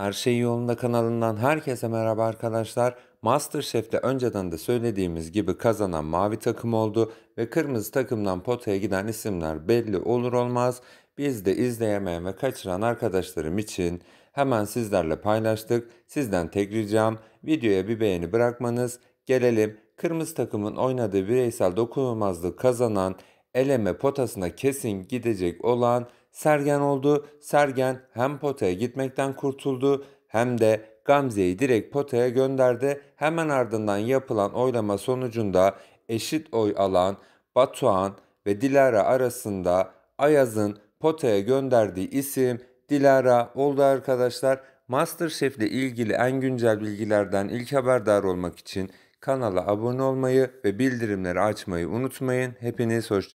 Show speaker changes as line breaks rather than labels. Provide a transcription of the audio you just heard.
Her Şey Yolunda kanalından herkese merhaba arkadaşlar. Masterchef'te önceden de söylediğimiz gibi kazanan mavi takım oldu ve kırmızı takımdan potaya giden isimler belli olur olmaz. Biz de izleyemeyen ve kaçıran arkadaşlarım için hemen sizlerle paylaştık. Sizden tek ricam videoya bir beğeni bırakmanız. Gelelim kırmızı takımın oynadığı bireysel dokunulmazlığı kazanan eleme potasına kesin gidecek olan Sergen oldu. Sergen hem potaya gitmekten kurtuldu hem de Gamze'yi direkt potaya gönderdi. Hemen ardından yapılan oylama sonucunda eşit oy alan Batuhan ve Dilara arasında Ayaz'ın potaya gönderdiği isim Dilara oldu arkadaşlar. Masterchef ile ilgili en güncel bilgilerden ilk haberdar olmak için kanala abone olmayı ve bildirimleri açmayı unutmayın. Hepiniz hoş